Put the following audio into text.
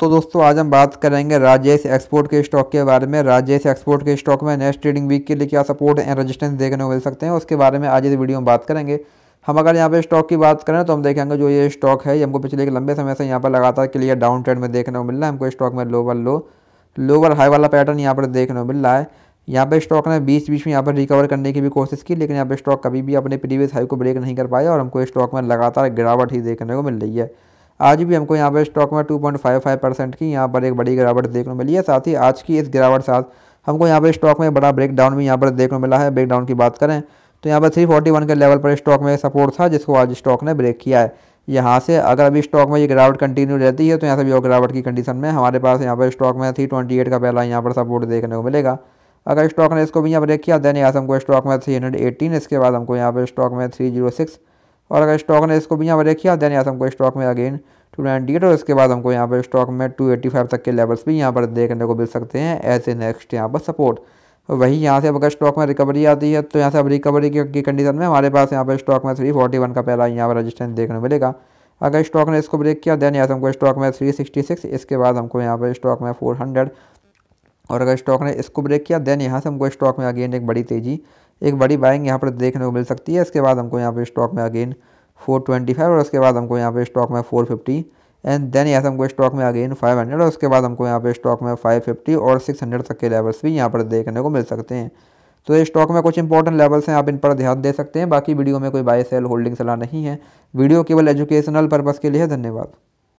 तो दोस्तों आज हम बात करेंगे राजेश एक्सपोर्ट के स्टॉक के बारे में राजेश एक्सपोर्ट के स्टॉक में नेक्स्ट ट्रेडिंग वीक के लिए क्या सपोर्ट एंड रेजिस्टेंस देखने को मिल सकते हैं उसके बारे में आज इस वीडियो में बात करेंगे हम अगर यहाँ पे स्टॉक की बात करें तो हम देखेंगे जो ये स्टॉक है ये हमको पिछले एक लंबे समय से यहाँ पर लगातार क्लियर डाउन ट्रेंड में देखने को मिल रहा है हमको स्टॉक में लोवर लो लोअर हाई वाला पैटर्न यहाँ पर देखने को मिल रहा है यहाँ पे स्टॉक ने बीच बीच में यहाँ पर रिकवर करने की भी कोशिश की लेकिन यहाँ पे स्टॉक कभी भी अपने प्रीवियस हाई को ब्रेक नहीं कर पाया और हमको स्टॉक में लगातार गिरावट ही देखने को मिल रही है आज भी हमको यहाँ पर स्टॉक में 2.55 परसेंट की यहाँ पर एक बड़ी गिरावट देखने मिली है साथ ही आज की इस गिरावट साथ हमको यहाँ पर स्टॉक में बड़ा ब्रेकडाउन भी यहाँ पर देखने मिला है ब्रेकडाउन की बात करें तो यहाँ पर थ्री फोर्टी वन के लेवल पर स्टॉक में सपोर्ट था जिसको आज स्टॉक ने ब्रेक किया है यहाँ से अगर अभी स्टॉक में ये गिरावट कंटिन्यू रहती है तो यहाँ से भी और गिरावट की कंडीशन में हमारे पास यहाँ पर स्टॉक में थ्री ट्वेंटी एट का पहला यहाँ पर सपोर्ट देखने को मिलेगा अगर स्टॉक ने इसको भी यहाँ ब्रेक किया देन यहाँ से हमको स्टॉक में थ्री हंड्रेड एटीन इसके बाद हमको यहाँ पर स्टॉक में थ्री जीरो सिक्स और अगर स्टॉक ने इसको भी यहाँ पर देखिए देन हाँ, यहाँ से हमको स्टॉक में अगेन टू नाइनटी एट और इसके बाद हमको यहाँ पर स्टॉक में टू एट्टी फाइव तक के लेवल्स भी यहाँ पर देखने को मिल सकते हैं एज ए नेक्स्ट यहाँ पर सपोर्ट तो वही यहाँ से अब अगर स्टॉक में रिकवरी आती है तो यहाँ से अब रिकवरी की कंडीशन में हमारे पास यहाँ पर स्टॉक में थ्री फोर्टी वन का पहला यहाँ पर रजिस्टेंस देखने को मिलेगा अगर स्टॉक ने इसको ब्रेक किया देन यहाँ से हमको स्टॉक में थ्री सिक्सटी सिक्स इसके बाद हमको यहाँ पर स्टॉक में फोर हंड्रेड और अगर स्टॉक ने इसको ब्रेक किया देन यहाँ से हमको स्टॉक में अगेन एक बड़ी तेज़ी एक बड़ी बाइंग यहाँ पर देखने को मिल सकती है इसके बाद हमको यहाँ पर स्टॉक में अगेन 425 और उसके बाद हमको यहाँ पे स्टॉक में 450 एंड देन यहाँ से हमको स्टॉक में अगेन 500 और उसके बाद हमको यहाँ पे स्टॉक में 550 और 600 तक के लेवल्स भी यहाँ पर देखने को मिल सकते हैं तो ये स्टॉक में कुछ इंपॉर्टेंट लेवल्स हैं आप इन पर ध्यान दे सकते हैं बाकी वीडियो में कोई बाय सेल होल्डिंग सलाह नहीं है वीडियो केवल एजुकेशनल पर्पज़ के लिए धन्यवाद